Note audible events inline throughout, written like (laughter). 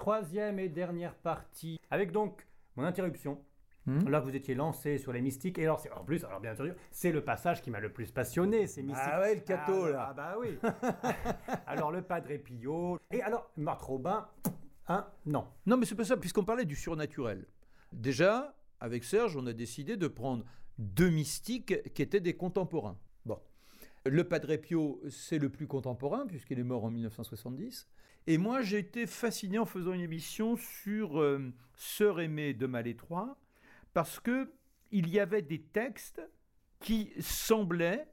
troisième et dernière partie, avec donc mon interruption. Hmm. Là, vous étiez lancé sur les mystiques, et alors c'est en plus, alors bien sûr, c'est le passage qui m'a le plus passionné, ces ah mystiques. Ah ouais, le cateau ah, là. Ah bah oui. (laughs) alors le Padre Pio, et alors Marc Robin, hein, non. Non mais c'est pas ça, puisqu'on parlait du surnaturel. Déjà, avec Serge, on a décidé de prendre deux mystiques qui étaient des contemporains. Bon, le Padre Pio, c'est le plus contemporain puisqu'il est mort en 1970. Et moi, j'ai été fasciné en faisant une émission sur euh, Sœur aimée de Malétroit, parce que il y avait des textes qui semblaient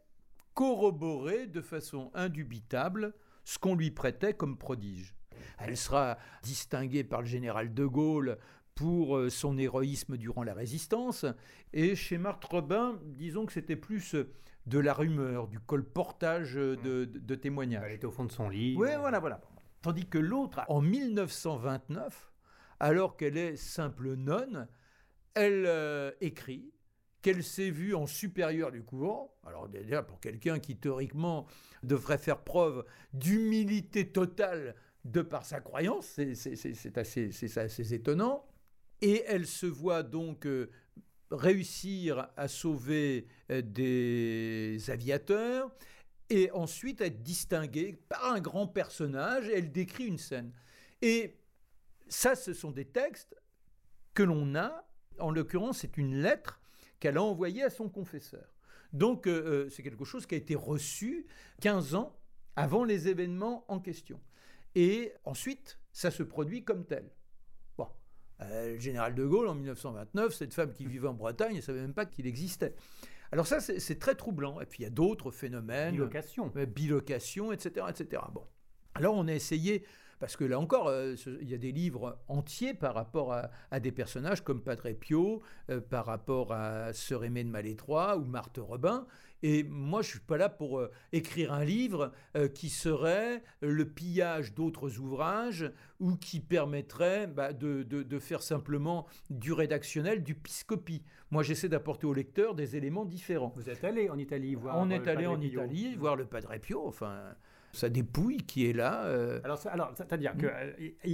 corroborer de façon indubitable ce qu'on lui prêtait comme prodige. Elle sera distinguée par le général de Gaulle pour euh, son héroïsme durant la résistance. Et chez Marthe Robin, disons que c'était plus euh, de la rumeur, du colportage mmh. de, de, de témoignages. Elle était au fond de son lit. Oui, voilà, voilà. Tandis que l'autre, en 1929, alors qu'elle est simple nonne, elle euh, écrit qu'elle s'est vue en supérieure du couvent. Alors déjà, pour quelqu'un qui théoriquement devrait faire preuve d'humilité totale de par sa croyance, c'est assez, étonnant. Et elle se voit donc euh, réussir à sauver euh, des aviateurs et ensuite être distinguée par un grand personnage, elle décrit une scène. Et ça, ce sont des textes que l'on a, en l'occurrence, c'est une lettre qu'elle a envoyée à son confesseur. Donc euh, euh, c'est quelque chose qui a été reçu 15 ans avant les événements en question. Et ensuite, ça se produit comme tel. Bon, euh, le général de Gaulle, en 1929, cette femme qui vivait en Bretagne, ne savait même pas qu'il existait. Alors ça, c'est très troublant. Et puis il y a d'autres phénomènes. Bilocation. Euh, bilocation, etc., etc. Alors on a essayé, parce que là encore, euh, il y a des livres entiers par rapport à, des personnages comme Padre Pio, euh, par rapport à Sœur Aimée de Malétroit ou Marthe Robin, et moi, je ne suis pas là pour euh, écrire un livre euh, qui serait le pillage d'autres ouvrages ou qui permettrait bah, de, faire simplement du rédactionnel, du piscopie. Moi, j'essaie d'apporter au lecteur des éléments différents. Vous êtes allé en Italie voir. On est allé en Italie voir le Padre Pio. Enfin, sa dépouille qui est là. Euh, alors, c'est-à-dire qu'il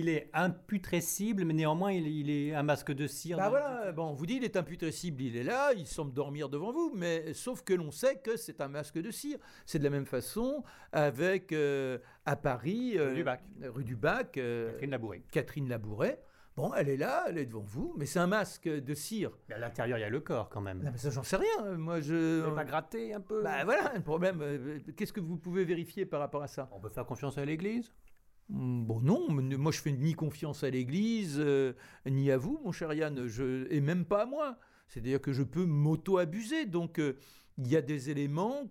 euh, est imputrescible, mais néanmoins, il, est un masque de cire. Bah voilà, bon, on vous dit, il est imputrescible, il est là, il semble dormir devant vous, mais sauf que l'on sait que c'est un masque de cire. C'est de la même façon avec, euh, à Paris... rue du Bac. Catherine Labouret. Catherine Bon, elle est là, elle est devant vous, mais c'est un masque de cire. Mais à l'intérieur, il y a le corps quand même. mais ça, j'en sais rien. Moi, je. On pas gratter un peu Bah voilà, le problème. Euh, qu'est-ce que vous pouvez vérifier par rapport à ça On peut faire confiance à l'Église hmm, Bon, non, moi je fais ni confiance à l'Église, euh, ni à vous, mon cher Yann, et même pas à moi. C'est-à-dire que je peux m'auto-abuser. Donc, euh, il y a des éléments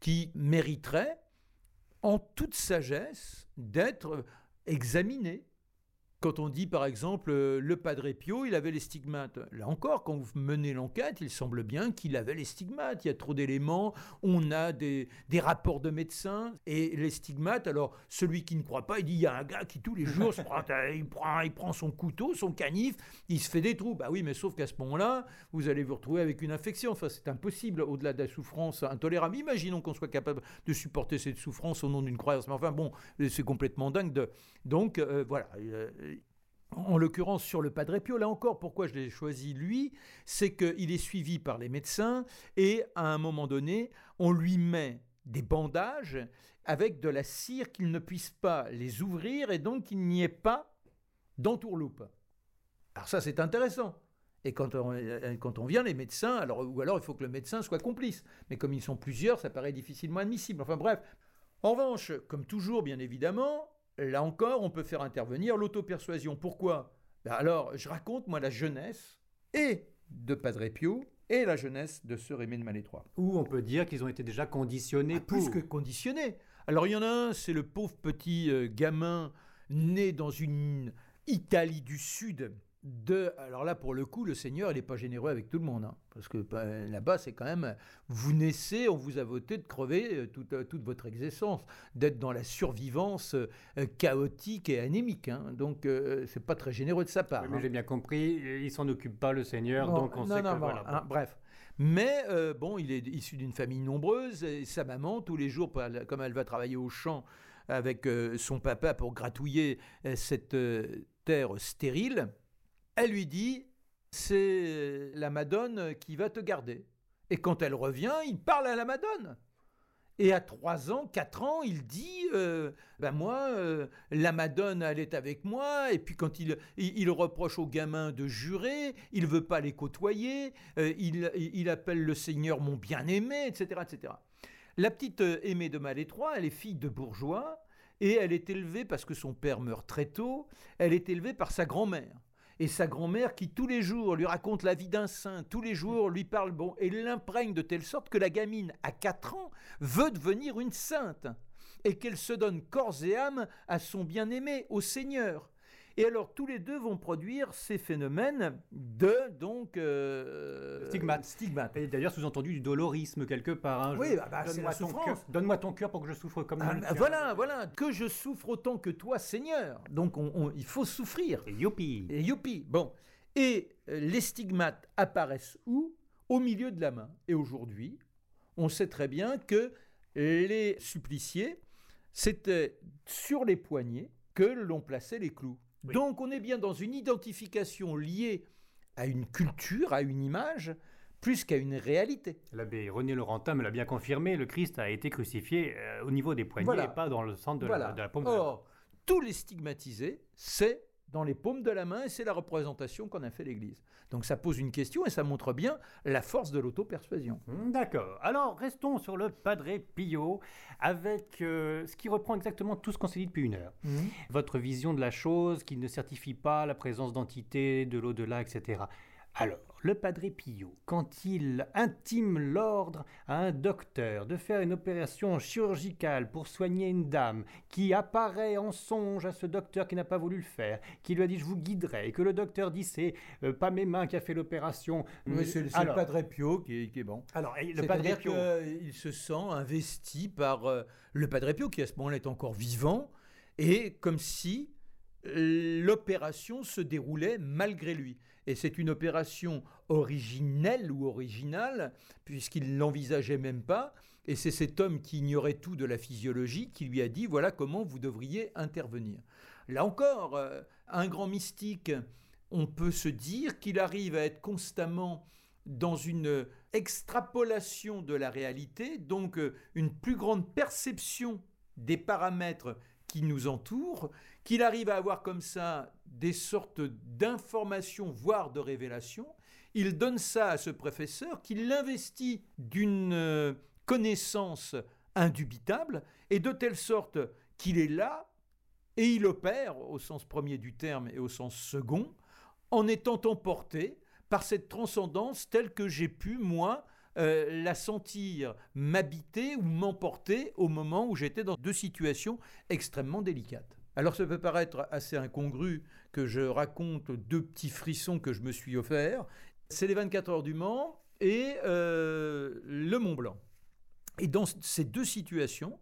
qui mériteraient, en toute sagesse, d'être examinés quand on dit par exemple euh, le Padre Pio, il avait les stigmates. Là encore, quand vous menez l'enquête, il semble bien qu'il avait les stigmates. Il y a trop d'éléments, on a des, des, rapports de médecins et les stigmates. Alors celui qui ne croit pas, il dit il y a un gars qui tous les jours se prend, euh, il prend, il prend son couteau, son canif, il se fait des trous. Bah oui, mais sauf qu'à ce moment-là, vous allez vous retrouver avec une infection. Enfin, c'est impossible au-delà de la souffrance intolérable. Imaginons qu'on soit capable de supporter cette souffrance au nom d'une croyance. Mais enfin bon, c'est complètement dingue. De... Donc euh, voilà en l'occurrence sur le Padre Pio, là encore, pourquoi je l'ai choisi lui, c'est qu'il est suivi par les médecins et à un moment donné, on lui met des bandages avec de la cire qu'il ne puisse pas les ouvrir et donc qu'il n'y ait pas d'entourloupe. Alors ça, c'est intéressant. Et quand on, euh, quand on vient, les médecins, alors, ou alors il faut que le médecin soit complice. Mais comme ils sont plusieurs, ça paraît difficilement admissible. Enfin bref. En revanche, comme toujours, bien évidemment, Là encore, on peut faire intervenir l'auto-persuasion. Pourquoi ben Alors, je raconte, moi, la jeunesse et de Padre Pio et la jeunesse de ce Rémy de Malétroit. Ou on peut dire qu'ils ont été déjà conditionnés ah, Plus que conditionnés. Alors, il y en a un, c'est le pauvre petit euh, gamin né dans une Italie du Sud alors là, pour le coup, le Seigneur, il n'est pas généreux avec tout le monde. Hein, parce que ben, là-bas, c'est quand même... Vous naissez, on vous a voté de crever euh, euh, toute, votre existence, d'être dans la survivance euh, chaotique et anémique. Hein. donc, ce c'est pas très généreux de sa part. Oui, mais hein. j'ai bien compris, il s'en occupe pas, le Seigneur, donc on non, sait non, que... voilà, bref. Mais bon, il est issu d'une famille nombreuse, sa maman, tous les jours, comme elle va travailler au champ avec son papa pour gratouiller cette terre stérile, elle lui dit, c'est la Madone qui va te garder. Et quand elle revient, il parle à la Madone. Et à 3 ans, 4 ans, il dit euh, Ben moi, euh, la Madone, elle est avec moi. Et puis quand il, il, reproche aux gamins de jurer, il veut pas les côtoyer, euh, il, appelle le Seigneur mon bien-aimé, etc., etc. La petite aimée de Malétroit, elle est fille de bourgeois, et elle est élevée, parce que son père meurt très tôt, elle est élevée par sa grand-mère et sa grand-mère qui tous les jours lui raconte la vie d'un saint, tous les jours lui parle bon, et l'imprègne de telle sorte que la gamine, à 4 ans, veut devenir une sainte, et qu'elle se donne corps et âme à son bien-aimé, au Seigneur. Et alors, tous les deux vont produire ces phénomènes de donc euh, stigmate. Et d'ailleurs, sous-entendu du dolorisme quelque part. Hein, oui, bah, bah, donne-moi ton cœur, donne-moi ton cœur pour que je souffre comme ah, bah, Voilà, voilà, que je souffre autant que toi, Seigneur. Donc, il faut souffrir. Et youpi. Et youpi. Bon. Et euh, les stigmates apparaissent où Au milieu de la main. Et aujourd'hui, on sait très bien que les suppliciés, c'était sur les poignets que l'on plaçait les clous. Donc on est bien dans une identification liée à une culture, à une image, plus qu'à une réalité. L'abbé René Laurentin me l'a bien confirmé, le Christ a été crucifié euh, au niveau des poignets et pas dans le centre de, la, de Or, tous les stigmatisés, c'est dans les paumes de la main, et c'est la représentation qu'en a fait l'Église. Donc ça pose une question et ça montre bien la force de l'auto-persuasion. Hmm, d'accord. Alors restons sur le Padre Pio, avec euh, ce qui reprend exactement tout ce qu'on s'est dit depuis une heure. Hmm. Votre vision de la chose, qui ne certifie pas la présence d'entités, de l'au-delà, etc. Alors, le Padre Pio, quand il intime l'ordre à un docteur de faire une opération chirurgicale pour soigner une dame qui apparaît en songe à ce docteur qui n'a pas voulu le faire, qui lui a dit je vous guiderai, et que le docteur dit c'est euh, pas mes mains qui a fait l'opération. Mais c'est le Padre Pio qui est, bon. Alors, le Padre Pio. Il se sent investi par euh, le Padre Pio qui à ce moment-là est encore vivant et comme si euh, l'opération se déroulait malgré lui. Et c'est une opération originelle ou originale, puisqu'il ne l'envisageait même pas. Et c'est cet homme qui ignorait tout de la physiologie qui lui a dit voilà comment vous devriez intervenir. Là encore, euh, un grand mystique, on peut se dire qu'il arrive à être constamment dans une extrapolation de la réalité, donc euh, une plus grande perception des paramètres qui nous entoure, qu'il arrive à avoir comme ça des sortes d'informations, voire de révélations. Il donne ça à ce professeur qui l'investit d'une euh, connaissance indubitable et de telle sorte qu'il est là et il opère au sens premier du terme et au sens second en étant emporté par cette transcendance telle que j'ai pu, moi, euh, la sentir m'habiter ou m'emporter au moment où j'étais dans deux situations extrêmement délicates. Alors ça peut paraître assez incongru que je raconte deux petits frissons que je me suis offerts. C'est les 24 heures du Mans et euh, le Mont Blanc. Et dans ces deux situations,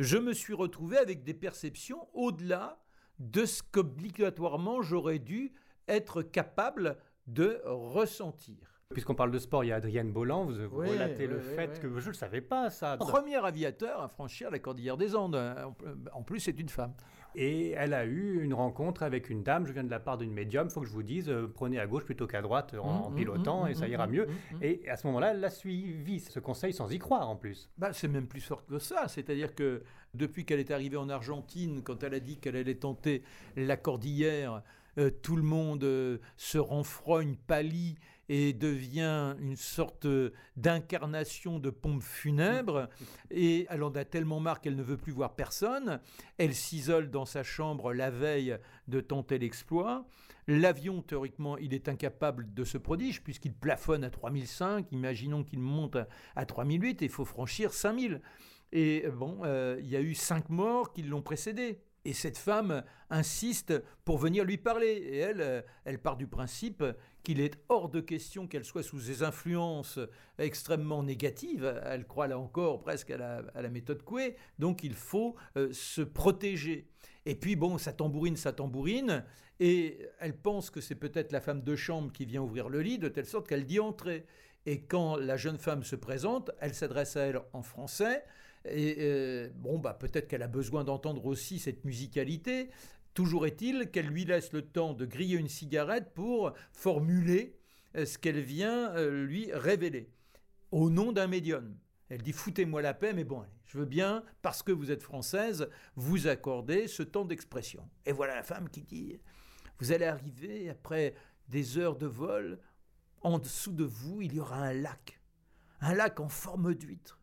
je me suis retrouvé avec des perceptions au-delà de ce qu'obligatoirement j'aurais dû être capable de ressentir. Puisqu'on parle de sport, il y a Adrienne Bolland. Vous, relatez le fait que je ne le savais pas, ça. Premier aviateur à franchir la cordillère des Andes. Hein. En plus, c'est une femme. Et elle a eu une rencontre avec une dame. Je viens de la part d'une médium. Il faut que je vous dise, euh, prenez à gauche plutôt qu'à droite en, mmh, pilotant mmh, et ça mmh, ira mieux. Et à ce moment-là, elle l'a suivi, ce conseil, sans y croire en plus. Bah, c'est même plus fort que ça. C'est-à-dire que depuis qu'elle est arrivée en Argentine, quand elle a dit qu'elle allait tenter la cordillère, euh, tout le monde euh, se renfrogne, pâlit, et devient une sorte euh, d'incarnation de pompe funèbre. Mm. Et elle en a tellement marre qu'elle ne veut plus voir personne. Elle s'isole dans sa chambre la veille de tenter l'exploit. L'avion, théoriquement, il est incapable de ce prodige puisqu'il plafonne à 3005. Imaginons qu'il monte à 3008 il faut franchir 5000. Et euh, bon, euh, il y a eu cinq morts qui l'ont précédé. Et cette femme insiste pour venir lui parler. Et elle, elle part du principe qu'il est hors de question qu'elle soit sous des influences extrêmement négatives. Elle croit là encore presque à la, méthode Coué. Donc il faut euh, se protéger. Et puis bon, ça tambourine, ça tambourine. Et elle pense que c'est peut-être la femme de chambre qui vient ouvrir le lit, de telle sorte qu'elle dit entrer. Et quand la jeune femme se présente, elle s'adresse à elle en français. Et euh, bon, bah, peut-être qu'elle a besoin d'entendre aussi cette musicalité. Toujours est-il qu'elle lui laisse le temps de griller une cigarette pour formuler euh, ce qu'elle vient euh, lui révéler au nom d'un médium. Elle dit foutez-moi la paix, mais bon, allez, je veux bien, parce que vous êtes française, vous accorder ce temps d'expression. Et voilà la femme qui dit vous allez arriver après des heures de vol, en dessous de vous, il y aura un lac, un lac en forme d'huître,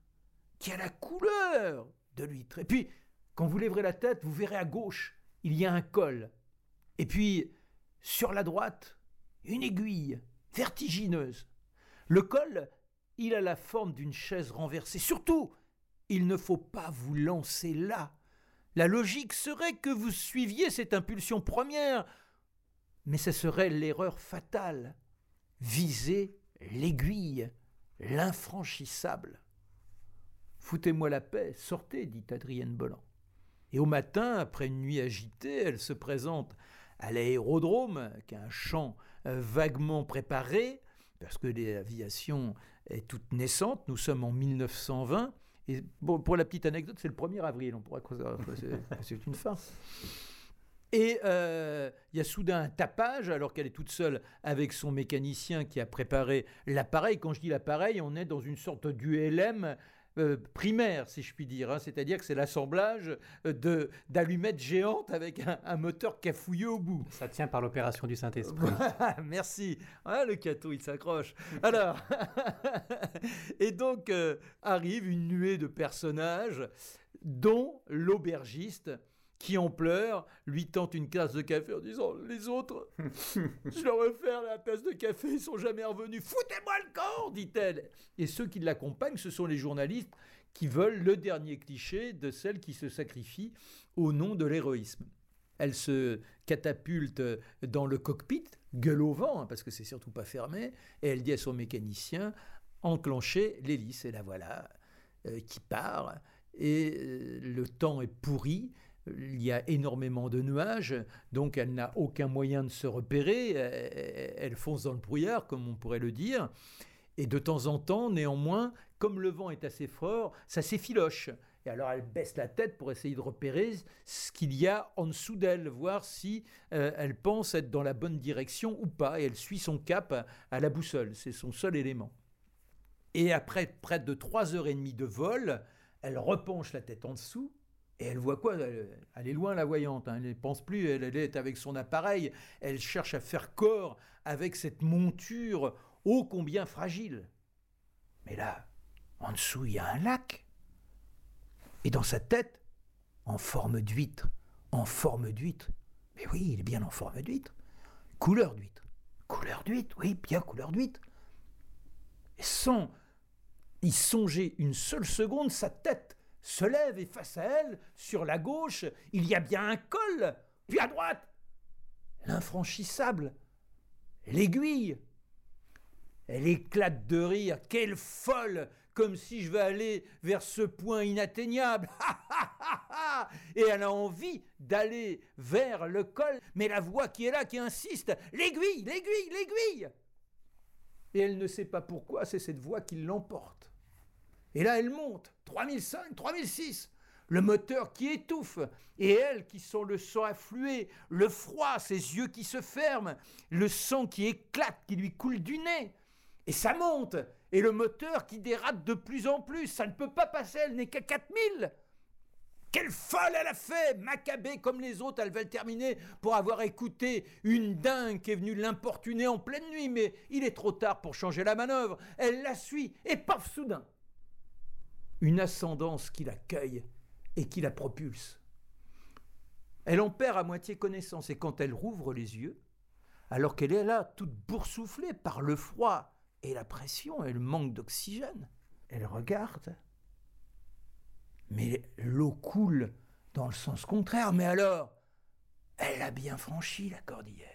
qui a la couleur de l'huître. Et puis, quand vous lèverez la tête, vous verrez à gauche il y a un col. Et puis, sur la droite, une aiguille vertigineuse. Le col, il a la forme d'une chaise renversée. Surtout, il ne faut pas vous lancer là. La logique serait que vous suiviez cette impulsion première, mais ce serait l'erreur fatale. Viser l'aiguille, l'infranchissable. Foutez-moi la paix, sortez, dit Adrienne Bolland. Et au matin, après une nuit agitée, elle se présente à l'aérodrome, qui un champ euh, vaguement préparé, parce que l'aviation est toute naissante, nous sommes en 1920, et pour, la petite anecdote, c'est le 1er avril, on pourra (laughs) c'est une farce. Et euh, il y a soudain un tapage, alors qu'elle est toute seule avec son mécanicien qui a préparé l'appareil. Quand je dis l'appareil, on est dans une sorte d'ULM euh, primaire, si je puis dire. Hein. C'est-à-dire que c'est l'assemblage euh, de, d'allumettes géantes avec un, moteur cafouilleux au bout. Ça tient par l'opération du Saint-Esprit. (laughs) Ah, merci. Ah, le cateau, il s'accroche. Alors, (laughs) et donc euh, arrive une nuée de personnages, dont l'aubergiste qui en pleure, lui tente une tasse de café en disant Les autres, (laughs) je leur la tasse de café, ils sont jamais revenus. Foutez-moi le corps dit-elle. Et ceux qui l'accompagnent, ce sont les journalistes qui veulent le dernier cliché de celle qui se sacrifie au nom de l'héroïsme. Elle se catapulte dans le cockpit, gueule au vent, hein, parce que c'est surtout pas fermé, et elle dit à son mécanicien Enclenchez l'hélice. Et la voilà euh, qui part. Et euh, le temps est pourri, il y a énormément de nuages, donc elle n'a aucun moyen de se repérer, euh, elle fonce dans le brouillard, comme on pourrait le dire. Et de temps en temps, néanmoins, comme le vent est assez fort, ça s'effiloche. Et alors elle baisse la tête pour essayer de repérer ce qu'il y a en dessous d'elle, voir si euh, elle pense être dans la bonne direction ou pas. Et elle suit son cap à, la boussole. C'est son seul élément. Et après près de 3 heures et demie de vol, elle repenche la tête en dessous et elle voit quoi elle, est loin, la voyante. Hein. elle ne pense plus. Elle, elle, est avec son appareil. Elle cherche à faire corps avec cette monture ô combien fragile. Mais là, en dessous, il y a un lac. Et dans sa tête, en forme d'huître, en forme d'huître. Mais oui, il est bien en forme d'huître. Couleur d'huître. Couleur d'huître, oui, bien couleur d'huître. Et sans y songer une seule seconde, sa tête se lève et face à elle, sur la gauche, il y a bien un col, puis à droite, l'infranchissable, l'aiguille. Elle éclate de rire. Quelle folle Comme si je vais aller vers ce point inatteignable. (laughs) Et elle a envie d'aller vers le col, mais la voix qui est là, qui insiste, l'aiguille, l'aiguille, l'aiguille. Et elle ne sait pas pourquoi, c'est cette voix qui l'emporte. Et là, elle monte, 3005, 3006 le moteur qui étouffe, et elle qui sont le sang afflué, le froid, ses yeux qui se ferment, le sang qui éclate, qui lui coule du nez. Et ça monte, et le moteur qui dérate de plus en plus, ça ne peut pas passer, elle n'est qu'à 4000. Quelle folle elle a fait macabée comme les autres, elle va le terminer pour avoir écouté une dingue qui est venue l'importuner en pleine nuit, mais il est trop tard pour changer la manœuvre. Elle la suit, et paf, soudain, une ascendance qui l'accueille et qui la propulse. Elle en perd à moitié connaissance et quand elle rouvre les yeux, alors qu'elle est là, toute boursouflée par le froid et la pression et le manque d'oxygène, elle regarde. Mais l'eau coule dans le sens contraire, mais alors, elle a bien franchi la cordillère.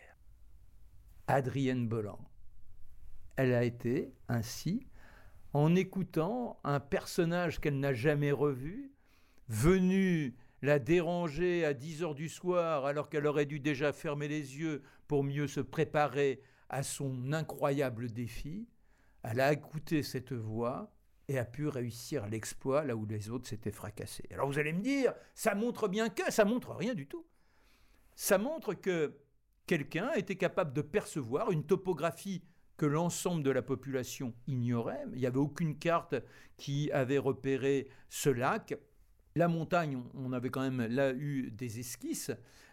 Adrienne Bolland, elle a été ainsi en écoutant un personnage qu'elle n'a jamais revu, venu la déranger à 10 heures du soir alors qu'elle aurait dû déjà fermer les yeux pour mieux se préparer à son incroyable défi, elle a écouté cette voix et a pu réussir l'exploit là où les autres s'étaient fracassés. Alors vous allez me dire, ça montre bien que, ça montre rien du tout. Ça montre que quelqu'un était capable de percevoir une topographie que l'ensemble de la population ignorait. Il n'y avait aucune carte qui avait repéré ce lac. La montagne, on avait quand même là eu des esquisses,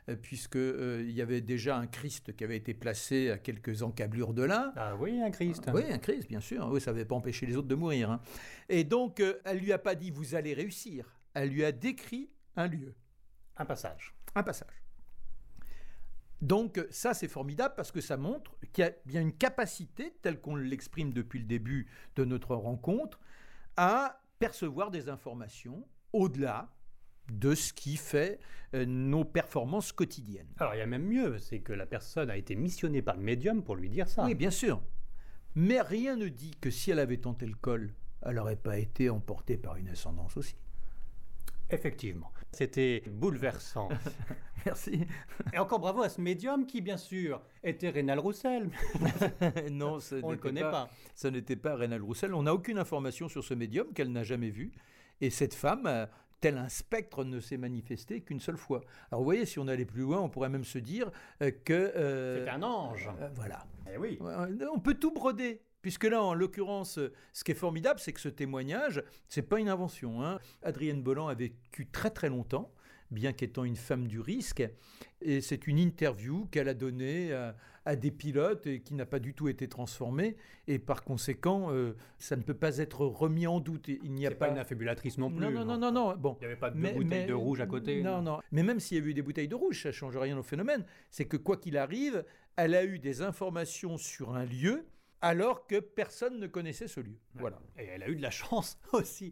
euh, puisqu'il euh, y avait déjà un Christ qui avait été placé à quelques encablures de là. Ah oui, un Christ. oui, un Christ, bien sûr. Oui, ça n'avait pas empêché les autres de mourir. Hein. Et donc, elle euh, elle lui a pas dit vous allez réussir. Elle lui a décrit un lieu. Un passage. Un passage. Donc euh, ça, c'est formidable parce que ça montre qu'il y a bien une capacité, telle qu'on l'exprime depuis le début de notre rencontre, à percevoir des informations au-delà de ce qui fait euh, nos performances quotidiennes. Alors il y a même mieux, c'est que la personne a été missionnée par le médium pour lui dire ça. Oui, bien sûr. Mais rien ne dit que si elle avait tenté le col, elle n'aurait pas été emportée par une ascendance aussi. Effectivement. C'était bouleversant. (laughs) Merci. Et encore bravo à ce médium qui, bien sûr, était Rénal Roussel. (laughs) non, ce on ne connaît pas, Ça n'était pas Rénal Roussel. On n'a aucune information sur ce médium qu'elle n'a jamais vu. Et cette femme, tel un spectre, ne s'est manifesté qu'une seule fois. Alors vous voyez, si on allait plus loin, on pourrait même se dire euh, que... Euh, C'est un ange. Euh, voilà. Eh oui. On peut tout broder. Puisque là, en l'occurrence, euh, ce qui est formidable, c'est que ce témoignage, c'est pas une invention. Hein. Adrienne Bolland a vécu très très longtemps, bien qu'étant une femme du risque, et c'est une interview qu'elle a donnée à, des pilotes et qui n'a pas du tout été transformée, et par conséquent, euh, ça ne peut pas être remis en doute. Il n'y a pas, une affébulatrice non plus. Non, non, non, non. Bon. Il n'y avait pas de bouteille bouteilles de rouge à côté. Non, non, Mais même s'il y avait eu des bouteilles de rouge, ça change rien au phénomène. C'est que quoi qu'il arrive, elle a eu des informations sur un lieu alors que personne ne connaissait ce lieu. Voilà. Et elle a eu de la chance (laughs) aussi.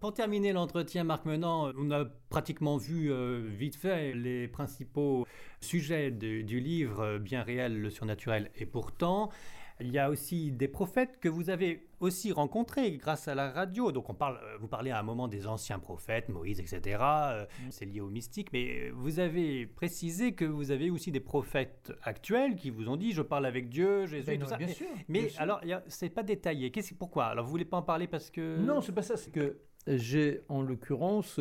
Pour terminer l'entretien, Marc Menant, on a pratiquement vu euh, vite fait les principaux sujets du livre, euh, bien réel, le surnaturel et pourtant. Il y a aussi des prophètes que vous avez aussi rencontrés grâce à la radio. Donc on parle, euh, vous parlez à un moment des anciens prophètes, Moïse, etc. Euh, mm. C'est lié au mystique, mais euh, vous avez précisé que vous avez aussi des prophètes actuels qui vous ont dit je parle avec Dieu, Jésus, et tout ça. mais, sûr, mais alors c'est pas détaillé. Qu'est-ce pourquoi Alors vous voulez pas en parler parce que non, c'est pas ça. C'est que j'ai en l'occurrence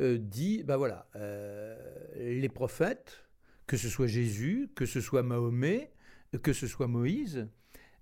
dit ben voilà les prophètes, que ce soit Jésus, que ce soit Mahomet, que ce soit Moïse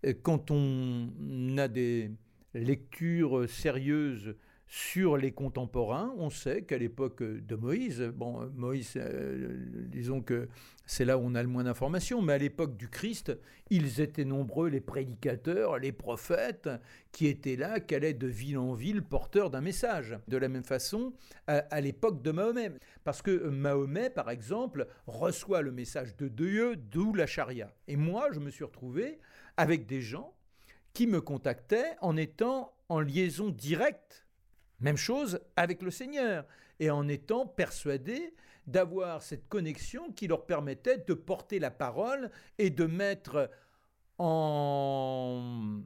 euh, quand on a des lectures sérieuses sur les contemporains, on sait qu'à l'époque de Moïse, bon, Moïse, euh, disons que c'est là où on a le moins d'informations, mais à l'époque du Christ, ils étaient nombreux, les prédicateurs, les prophètes, qui étaient là, qui allaient de ville en ville, porteurs d'un message. De la même façon, à l'époque de Mahomet. Parce que Mahomet, par exemple, reçoit le message de Dieu, d'où la charia. Et moi, je me suis retrouvé avec des gens qui me contactaient en étant en liaison directe, même chose avec le Seigneur, et en étant persuadés d'avoir cette connexion qui leur permettait de porter la parole et de mettre en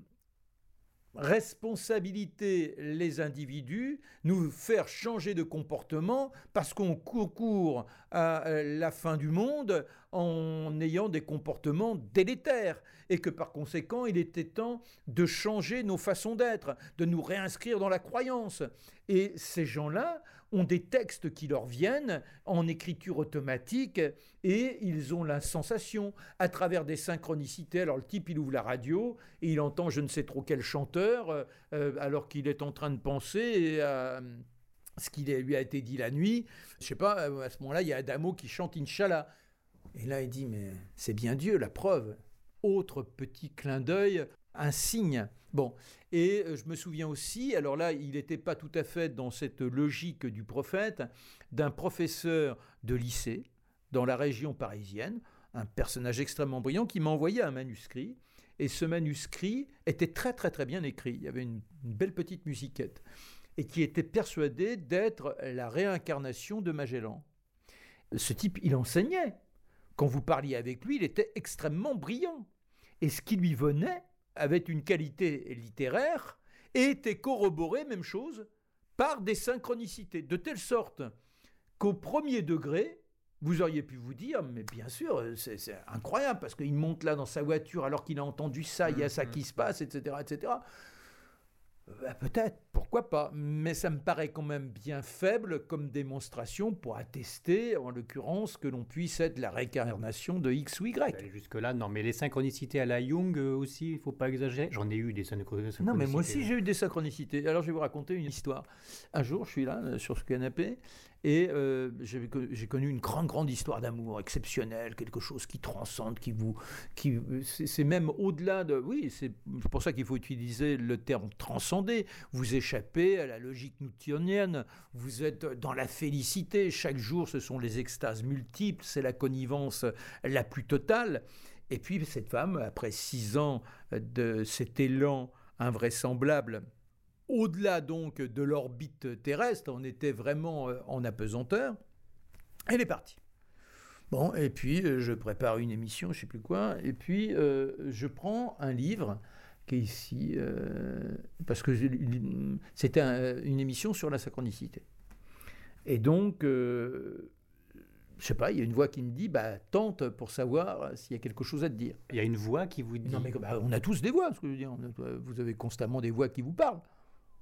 responsabilité les individus, nous faire changer de comportement parce qu'on court à euh, la fin du monde en ayant des comportements délétères et que par conséquent il était temps de changer nos façons d'être, de nous réinscrire dans la croyance. Et ces gens-là ont des textes qui leur viennent en écriture automatique et ils ont la sensation à travers des synchronicités. Alors le type, il ouvre la radio et il entend je ne sais trop quel chanteur euh, alors qu'il est en train de penser à euh, ce qui lui a été dit la nuit. Je sais pas, euh, à ce moment-là, il y a Adamo qui chante Inch'Allah. Et là, il dit, mais c'est bien Dieu, la preuve. Autre petit clin d'œil un signe. Bon, et euh, je me souviens aussi, alors là, il n'était pas tout à fait dans cette logique du prophète, d'un professeur de lycée dans la région parisienne, un personnage extrêmement brillant qui m'a envoyé un manuscrit. Et ce manuscrit était très très très bien écrit. Il y avait une, une belle petite musiquette. Et qui était persuadé d'être la réincarnation de Magellan. Ce type, il enseignait. Quand vous parliez avec lui, il était extrêmement brillant. Et ce qui lui venait, avait une qualité littéraire et était corroborée, même chose, par des synchronicités, de telle sorte qu'au premier degré, vous auriez pu vous dire, mais bien sûr, c'est incroyable, parce qu'il monte là dans sa voiture alors qu'il a entendu ça, il y a ça mm-hmm. qui se passe, etc. etc. Bah, peut-être pourquoi pas Mais ça me paraît quand même bien faible comme démonstration pour attester, en l'occurrence, que l'on puisse être la réincarnation de X ou Y. Bah, jusque-là, non, mais les synchronicités à la Jung euh, aussi, il faut pas exagérer. J'en ai eu des synchronicités. Non, mais moi aussi j'ai eu des synchronicités. Alors je vais vous raconter une histoire. Un jour, je suis là, euh, sur ce canapé, et euh, j'ai connu une grande, grande histoire d'amour exceptionnelle, quelque chose qui transcende, qui vous. Qui, c'est même au-delà de. Oui, c'est pour ça qu'il faut utiliser le terme transcender. Vous échangez à la logique newtonienne. Vous êtes dans la félicité. Chaque jour, ce sont les extases multiples. C'est la connivence la plus totale. Et puis, cette femme, après six ans de cet élan invraisemblable, au-delà donc de l'orbite terrestre, on était vraiment euh, en apesanteur, elle est partie. Bon, et puis euh, je prépare une émission, je sais plus quoi, et puis euh, je prends un livre ici, euh, parce que c'était une émission sur la synchronicité. Et donc, je euh, je sais pas, il y a une voix qui me dit, bah, tente pour savoir s'il y a quelque chose à te dire. Il y a une voix qui vous dit. Non, mais bah, on a tous des voix, ce que je veux dire. Euh, vous avez constamment des voix qui vous parlent.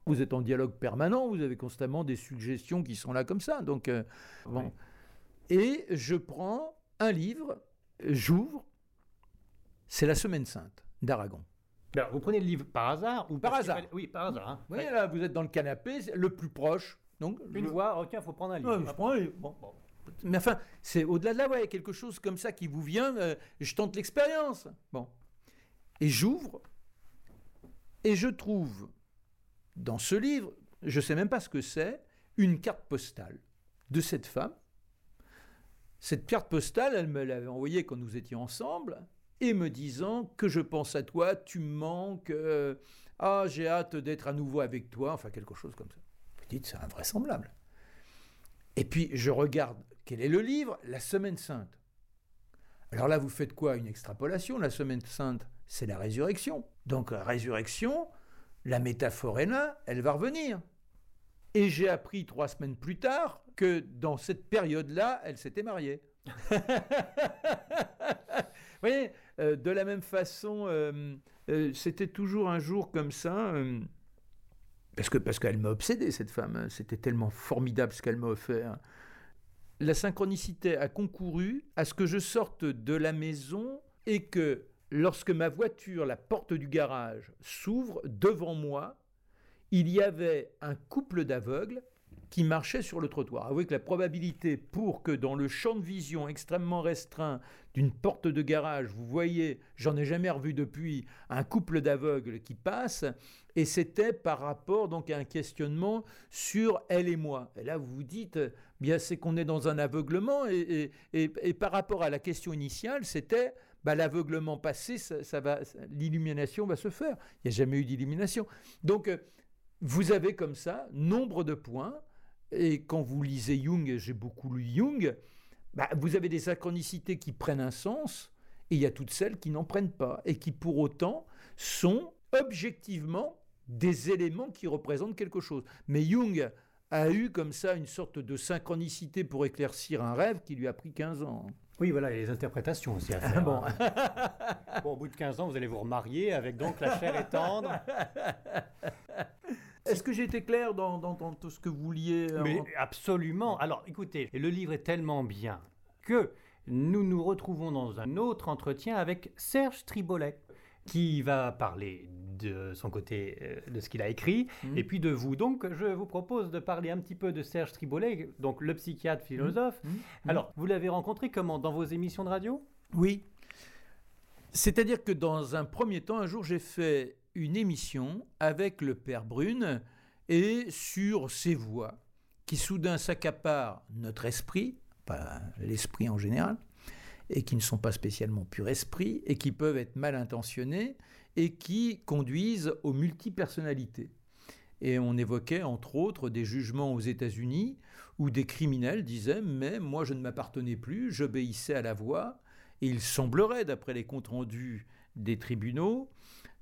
Vous êtes en dialogue permanent, vous avez constamment des suggestions qui sont là comme ça. Donc, bon. Et je prends un livre, j'ouvre, c'est La Semaine Sainte d'Aragon vous prenez le livre par hasard ou Par hasard. Oui, par hasard. Hein. Vous là, vous êtes dans le canapé, le plus proche. Donc, Une le... voix, oh, il faut prendre un livre. je prends un livre. Mais enfin, c'est au-delà de là, a quelque chose comme ça qui vous vient, euh, je tente l'expérience. Bon. Et j'ouvre, et je trouve dans ce livre, je ne sais même pas ce que c'est, une carte postale de cette femme. Cette carte postale, elle me l'avait envoyée quand nous étions ensemble et me disant que je pense à toi, tu me manques, euh, ah j'ai hâte d'être à nouveau avec toi, enfin quelque chose comme ça. Vous dites, c'est invraisemblable. Et puis je regarde quel est le livre, la semaine sainte. Alors là, vous faites quoi Une extrapolation. La semaine sainte, c'est la résurrection. Donc la résurrection, la là, elle va revenir. Et j'ai appris trois semaines plus tard que dans cette période-là, elle s'était mariée. (laughs) vous voyez euh, de la même façon, euh, euh, c'était toujours un jour comme ça. parce que parce qu'elle m'a obsédé cette femme, hein. c'était tellement formidable ce qu'elle m'a offert. La synchronicité a concouru à ce que je sorte de la maison et que lorsque ma voiture, la porte du garage, s'ouvre devant moi, il y avait un couple d'aveugles qui marchait sur le trottoir. Avouez que la probabilité pour que dans le champ de vision extrêmement restreint d'une porte de garage, vous voyez, j'en ai jamais revu depuis, un couple d'aveugles qui passe, et c'était par rapport donc à un questionnement sur elle et moi. Et là, vous vous dites, eh bien c'est qu'on est dans un aveuglement, et, et, par rapport à la question initiale, c'était bah, l'aveuglement passé, ça va, l'illumination va se faire. Il n'y a jamais eu d'illumination. Donc, euh, vous avez comme ça nombre de points et quand vous lisez Jung, j'ai beaucoup lu Jung, bah, vous avez des synchronicités qui prennent un sens, et il y a toutes celles qui n'en prennent pas, et qui pour autant sont objectivement des éléments qui représentent quelque chose. Mais Jung a eu comme ça une sorte de synchronicité pour éclaircir un rêve qui lui a pris 15 ans. Oui, voilà, et les interprétations aussi ah hein. bon. au bout de 15 ans, vous allez vous remarier avec donc la chair étendre. (laughs) Est-ce que j'ai été clair dans, tout ce que vous vouliez euh, Mais absolument. Alors écoutez, le livre est tellement bien que nous nous retrouvons dans un autre entretien avec Serge Tribolet qui va parler de son côté euh, de ce qu'il a écrit mhm. et puis de vous. Donc je vous propose de parler un petit peu de Serge Tribolet, donc le psychiatre mhm. philosophe. Mhm. Alors, vous l'avez rencontré comment dans vos émissions de radio Oui. C'est-à-dire que dans un premier temps, un jour, j'ai fait une émission avec le père Brune et sur ces voix, qui soudain s'accaparent notre esprit, pas l'esprit en général, et qui ne sont pas spécialement pur esprit, et qui peuvent être mal intentionnés, et qui conduisent aux multipersonnalités. Et on évoquait entre autres des jugements aux États-Unis où des criminels disaient Mais moi je ne m'appartenais plus, j'obéissais à la voix. il semblerait, d'après les comptes rendus des tribunaux,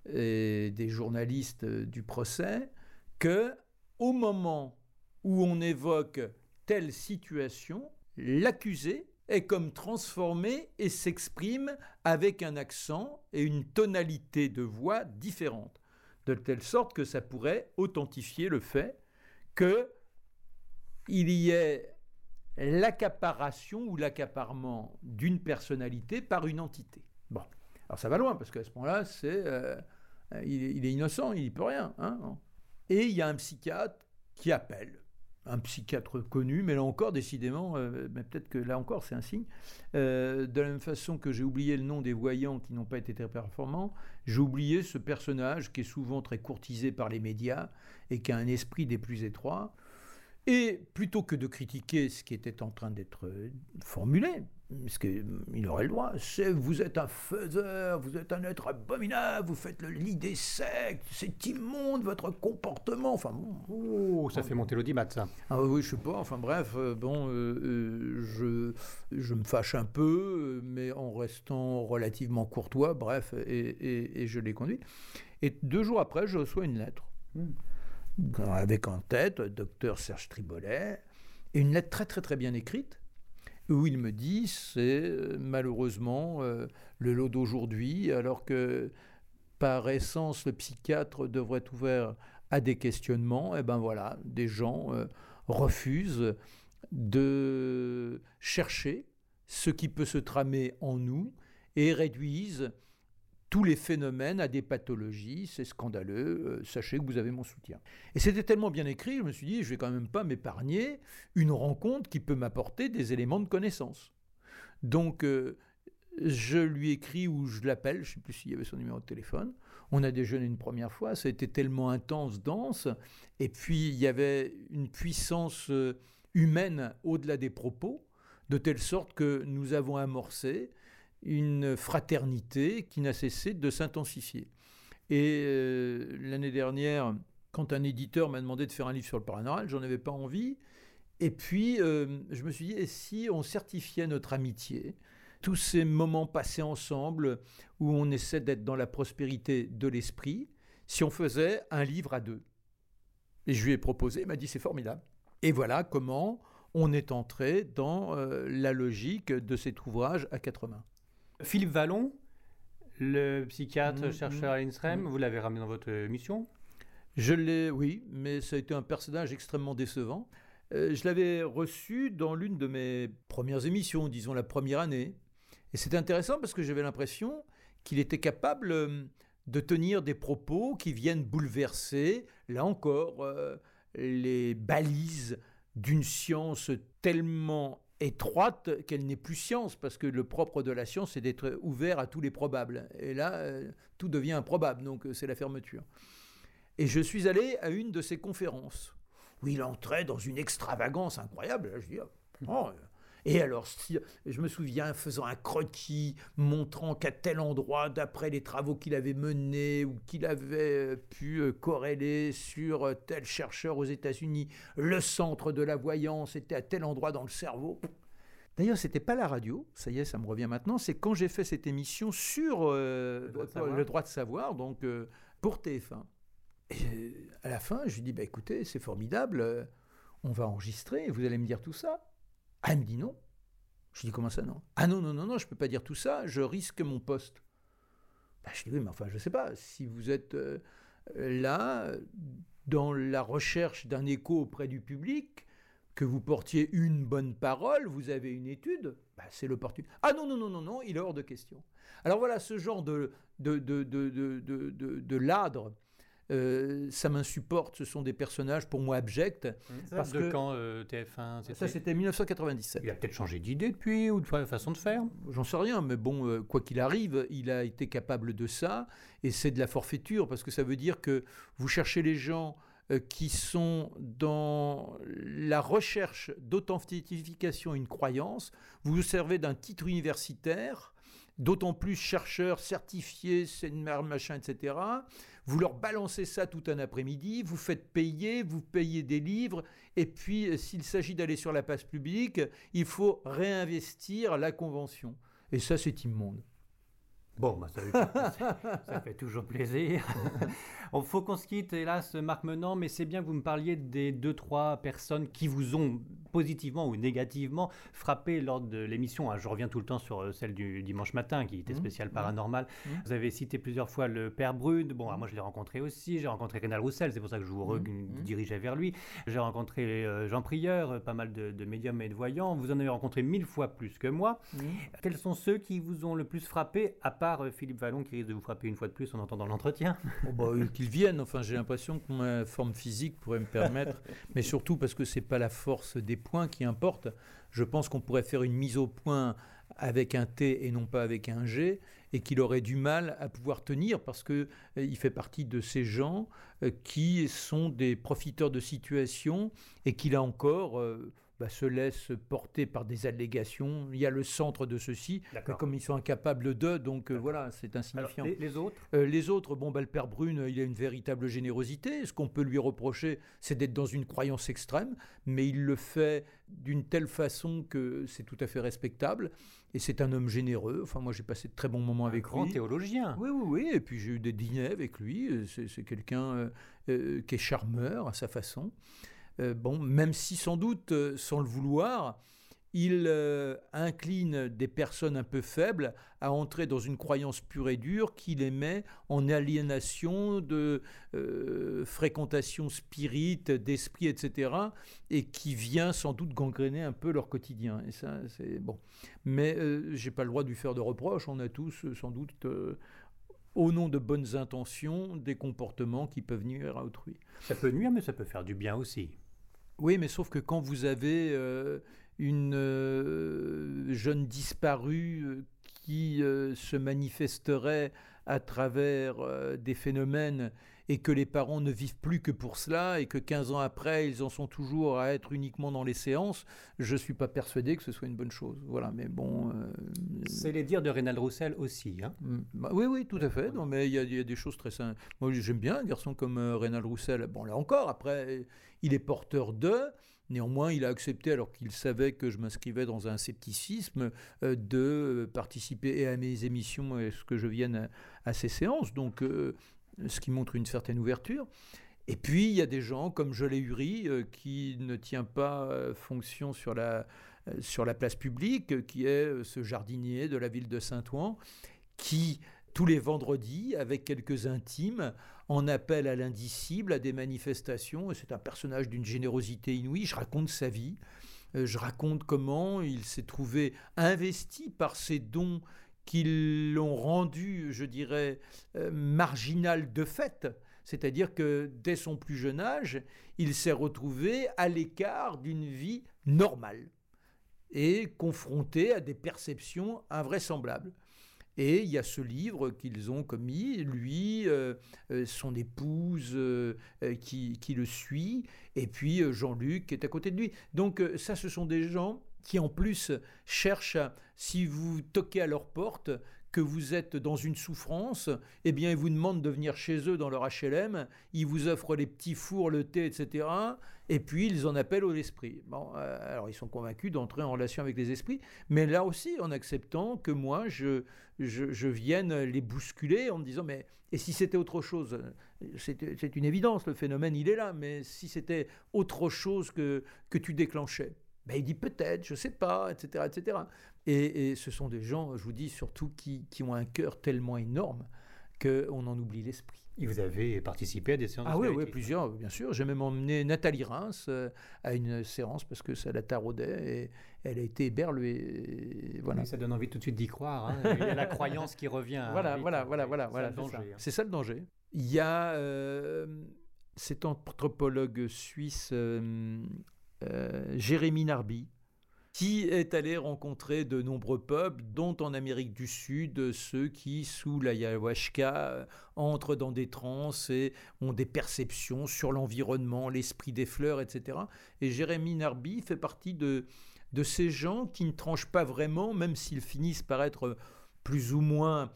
et des journalistes euh, du procès que au moment où on évoque telle situation, l'accusé est comme transformé et s'exprime avec un accent et une tonalité de voix différente, de telle sorte que ça pourrait authentifier le fait que il y ait l'accaparation ou l'accaparement d'une personnalité par une entité. Bon, alors ça va loin parce qu'à ce moment-là, c'est euh, euh, il, est, innocent, il n'y peut rien. Hein. Et il y a un psychiatre qui appelle. Un psychiatre connu, mais là encore, décidément, euh, mais peut-être que là encore, c'est un signe. Euh, de la même façon que j'ai oublié le nom des voyants qui n'ont pas été très performants, j'ai oublié ce personnage qui est souvent très courtisé par les médias et qui a un esprit des plus étroits. Et plutôt que de critiquer ce qui était en train d'être formulé, ce qu'il hum, aurait le droit, c'est vous êtes un faiseur, vous êtes un être abominable, vous faites le lit des sectes, c'est immonde votre comportement. Enfin oh, ça fait monter l'audimat, ça. Ah oui, je sais pas. Enfin bref, euh, bon, euh, euh, je, je me fâche un peu, mais en restant relativement courtois, bref, et, et, je l'ai conduit. Et deux jours après, je reçois une lettre. Hmm. Avec en tête, docteur Serge Tribolet, et une lettre très très très bien écrite où il me dit c'est euh, malheureusement euh, le lot d'aujourd'hui, alors que par essence le psychiatre devrait être ouvert à des questionnements, et eh ben voilà, des gens euh, refusent de chercher ce qui peut se tramer en nous et réduisent tous les phénomènes à des pathologies, c'est scandaleux, euh, sachez que vous avez mon soutien. Et c'était tellement bien écrit, je me suis dit, je vais quand même pas m'épargner une rencontre qui peut m'apporter des éléments de connaissance. Donc, euh, je lui écris ou je l'appelle, je sais plus s'il y avait son numéro de téléphone. On a déjeuné une première fois, ça a été tellement intense, dense, et puis il y avait une puissance euh, humaine au-delà des propos, de telle sorte que nous avons amorcé une fraternité qui n'a cessé de s'intensifier. Et euh, l'année dernière, quand un éditeur m'a demandé de faire un livre sur le paranormal, j'en avais pas envie. Et puis, euh, je me suis dit, et si on certifiait notre amitié tous ces moments passés ensemble où on essaie d'être dans la prospérité de l'esprit, si on faisait un livre à deux. Et je lui ai proposé, il m'a dit c'est formidable. Et voilà comment on est entré dans euh, la logique de cet ouvrage à quatre mains. Philippe Vallon, le psychiatre, mm, chercheur mm, à l'INSREM, mm. vous l'avez ramené dans votre émission euh, Je l'ai, oui, mais ça a été un personnage extrêmement décevant. Euh, je l'avais reçu dans l'une de mes premières émissions, disons la première année. Et c'est intéressant parce que j'avais l'impression qu'il était capable euh, de tenir des propos qui viennent bouleverser, là encore, les balises d'une science tellement étroite qu'elle n'est plus science, parce que le propre de la science, c'est d'être ouvert à tous les probables. Et là, euh, tout devient improbable, donc euh, c'est la fermeture. Et je suis allé à une de ces conférences, où il entrait dans une extravagance incroyable. je dis, oh, oh et alors, je me souviens, faisant un croquis, montrant qu'à tel endroit, d'après les travaux qu'il avait menés ou qu'il avait euh, pu euh, corréler sur euh, tel chercheur aux États-Unis, le centre de la voyance était à tel endroit dans le cerveau. D'ailleurs, c'était pas la radio, ça y est, ça me revient maintenant, c'est quand j'ai fait cette émission sur le, droit de savoir, donc pour TF1. Et à la fin, je lui dis, bah, écoutez, c'est formidable, on va enregistrer, vous allez me dire tout ça elle me dit non. Je dis comment ça non Ah non, non, non, non, je ne peux pas dire tout ça, je risque mon poste. Bah, je dis oui, mais enfin, je ne sais pas, si vous êtes euh, là, dans la recherche d'un écho auprès du public, que vous portiez une bonne parole, vous avez une étude, bah, c'est l'opportunité. Ah non, non, non, non, non, il est hors de question. Alors voilà, ce genre de, de, de, de, de ladre euh, ça m'insupporte, ce sont des personnages pour moi abjects. Mmh. parce que quand euh, TF1 Ça, c'était 1997. Il a peut-être changé d'idée depuis ou de façon de faire J'en sais rien, mais bon, euh, quoi qu'il arrive, il a été capable de ça, et c'est de la forfaiture, parce que ça veut dire que vous cherchez les gens qui sont dans la recherche d'authentification et une croyance, vous vous servez d'un titre universitaire, d'autant plus chercheur certifié, machin, etc. Vous leur balancez ça tout un après-midi, vous faites payer, vous payez des livres, et puis euh, s'il s'agit d'aller sur la passe publique, il faut réinvestir la convention. Et ça, c'est immonde. Bon, bah, (laughs) ça, fait toujours plaisir. Il (laughs) faut qu'on se quitte, hélas, Marc Menant, mais c'est bien que vous me parliez des deux, trois personnes qui vous ont positivement ou négativement frappé lors de l'émission. Hein, je reviens tout le temps sur euh, celle du dimanche matin qui était mmh, spéciale paranormal. Mmh. paranormale. Mmh. Vous avez cité plusieurs fois le père Brune. Bon, ah, moi, je l'ai rencontré aussi. J'ai rencontré canal Roussel, c'est pour ça que je vous dirigeais vers lui. J'ai rencontré euh, Jean Prieur, euh, pas mal de, de, médiums et de voyants. Vous en avez rencontré mille fois plus que moi. Quels sont ceux qui vous ont le plus frappé à part euh, Philippe Vallon qui risque de vous frapper une fois de plus en entendant l'entretien. Oh bah, euh, Qu'il vienne, enfin j'ai l'impression que ma forme physique pourrait me permettre, (laughs) mais surtout parce que ce n'est pas la force des points qui importe. Je pense qu'on pourrait faire une mise au point avec un T et non pas avec un G, et qu'il aurait du mal à pouvoir tenir parce qu'il euh, fait partie de ces gens qui sont des profiteurs de situation et qu'il a encore bah, se laissent porter par des allégations. Il y a le centre de ceci, comme ils sont incapables d'eux, donc euh, voilà, c'est insignifiant. les, autres euh, Les autres, bon, bah, le père Brune, il a une véritable générosité. Ce qu'on peut lui reprocher, c'est d'être dans une croyance extrême, mais il le fait d'une telle façon que c'est tout à fait respectable. Et c'est un homme généreux. Enfin, moi, j'ai passé de très bons moments avec grand lui. théologien. Oui, oui, oui. Et puis, j'ai eu des dîners avec lui. C'est quelqu'un euh, qui est charmeur à sa façon. Euh, bon, même si sans doute, euh, sans le vouloir, il euh, incline des personnes un peu faibles à entrer dans une croyance pure et dure qui les met en aliénation de fréquentation spirite, d'esprit, etc., et qui vient sans doute gangréner un peu leur quotidien. Et ça, c'est bon. Mais je n'ai pas le droit de lui faire de reproches. On a tous sans doute au nom de bonnes intentions, des comportements qui peuvent nuire à autrui. Ça peut nuire, mais ça peut faire du bien aussi. Oui, mais sauf que quand vous avez euh, une euh, jeune disparue euh, qui se manifesterait à travers des phénomènes et que les parents ne vivent plus que pour cela et que 15 ans après, ils en sont toujours à être uniquement dans les séances, je ne suis pas persuadé que ce soit une bonne chose. Voilà, mais bon. Euh, C'est les dires de Rénal Roussel aussi. Hein mm, bah oui, oui, tout à fait. Non, mais il y, a des choses très simples. Moi, j'aime bien un garçon comme euh, Reynald Roussel. Bon, là encore, après, il est porteur de. Néanmoins, il a accepté, alors qu'il savait que je m'inscrivais dans un scepticisme, euh, de participer à mes émissions et ce que je vienne à, ces séances. Donc, ce qui montre une certaine ouverture. Et puis, il y a des gens comme je Uri, euh, qui ne tient pas euh, fonction sur la, euh, sur la place publique, qui est ce jardinier de la ville de Saint-Ouen, qui, tous les vendredis, avec quelques intimes, en appelle à l'indicible, à des manifestations. C'est un personnage d'une générosité inouïe. Je raconte sa vie. Je raconte comment il s'est trouvé investi par ses dons qu'ils l'ont rendu, je dirais, euh, marginal de fait. C'est-à-dire que dès son plus jeune âge, il s'est retrouvé à l'écart d'une vie normale et confronté à des perceptions invraisemblables. Et il y a ce livre qu'ils ont commis, lui, euh, euh, son épouse qui, qui, le suit, et puis Jean-Luc qui est à côté de lui. Donc ça, ce sont des gens qui en plus cherchent, si vous toquez à leur porte, que vous êtes dans une souffrance, eh bien ils vous demandent de venir chez eux dans leur HLM, ils vous offrent les petits fours, le thé, etc. Et puis ils en appellent au esprit Bon, euh, alors ils sont convaincus d'entrer en relation avec les esprits, mais là aussi en acceptant que moi je, vienne les bousculer en me disant mais et si c'était autre chose C'est une évidence, le phénomène il est là, mais si c'était autre chose que, que tu déclenchais ben, il dit peut-être, je ne sais pas, etc. etc. Et, ce sont des gens, je vous dis surtout, qui, qui ont un cœur tellement énorme qu'on en oublie l'esprit. Et vous avez participé à des séances Ah oui, oui, plusieurs, bien sûr. J'ai même emmené Nathalie Reims euh, à une séance parce que ça la taraudait et elle a été berluée. Voilà. ça donne envie tout de suite d'y croire. Hein. (laughs) Il y a la croyance qui revient. Hein. Voilà, voilà, voilà, voilà, voilà. Hein. C'est ça. le danger. Il y a euh, cet anthropologue suisse, euh, euh, Jérémy Narby, qui est allé rencontrer de nombreux peuples, dont en Amérique du Sud, ceux qui, sous l'ayahuasca, entrent dans des transes et ont des perceptions sur l'environnement, l'esprit des fleurs, etc. Et Jérémy Narby fait partie de, de ces gens qui ne tranchent pas vraiment, même s'ils finissent par être plus ou moins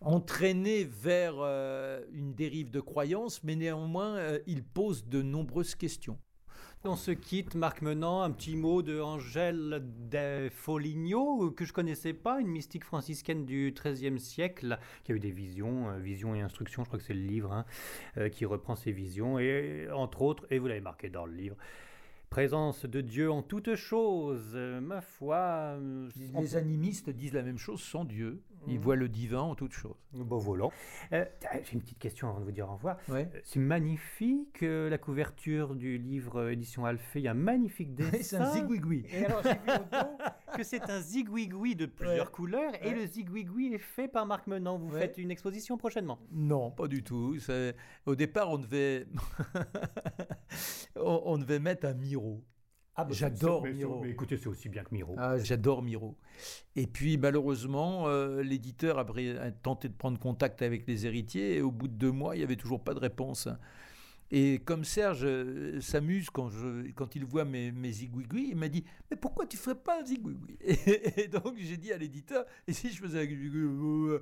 entraînés vers euh, une dérive de croyance, mais néanmoins, euh, ils posent de nombreuses questions. On se quitte, Marc Menant, un petit mot de Angèle de Foligno, que je connaissais pas, une mystique franciscaine du XIIIe siècle, qui a eu des visions, euh, visions et instructions, je crois que c'est le livre, hein, euh, qui reprend ses visions, et entre autres, et vous l'avez marqué dans le livre, présence de Dieu en toutes choses, euh, ma foi. Les animistes disent la même chose sans Dieu. Il mm. voit le divin en toute chose. Bon, volant. Euh, j'ai une petite question avant de vous dire au revoir. Euh, c'est magnifique, euh, la couverture du livre édition Alphée. Il y a un magnifique dessin. c'est un zigouigoui. alors, j'ai que c'est un zigouigoui de plusieurs couleurs. Et le zigouigoui est fait par Marc Menant. Vous faites une exposition prochainement Non, pas du tout. Au départ, on devait... (laughs) on, on devait mettre un miro. Ah, bah, j'adore Miro. écoutez, c'est aussi bien que Miro. Ah, j'adore Miro. Et puis malheureusement, euh, l'éditeur a, tenté de prendre contact avec les héritiers et au bout de deux mois, il n'y avait toujours pas de réponse. Et comme Serge euh, s'amuse quand, il voit mes, mes zigouigouis, il m'a dit Mais pourquoi tu ne ferais pas un zigouigoui et, (laughs) et, donc j'ai dit à l'éditeur Et si je faisais un zigouigoui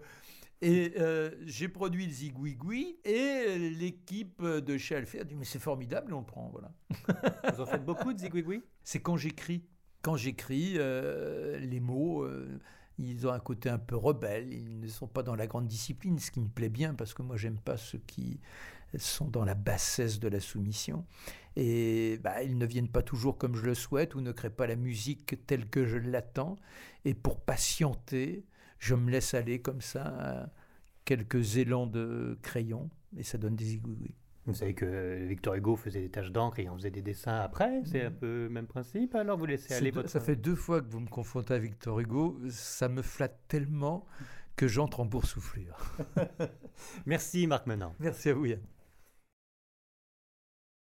et euh, j'ai produit le Zigouigoui et euh, l'équipe de chez Alphé a dit Mais c'est formidable, on le prend. Voilà. Vous en faites beaucoup de Zigouigoui (laughs) C'est quand j'écris. Quand j'écris, euh, les mots, ils ont un côté un peu rebelle. Ils ne sont pas dans la grande discipline, ce qui me plaît bien parce que moi, j'aime pas ceux qui sont dans la bassesse de la soumission. Et bah, ils ne viennent pas toujours comme je le souhaite ou ne créent pas la musique telle que je l'attends. Et pour patienter, je me laisse aller comme ça euh, quelques élans de crayon et ça donne des égouts. Vous savez que Victor Hugo faisait des taches d'encre et on faisait des dessins après, c'est mm. un peu le même principe, alors vous laissez aller votre... Ça fait deux fois que vous me confrontez à Victor Hugo, ça me flatte tellement que j'entre en boursouflure. (laughs) Merci Marc Menant. Merci à vous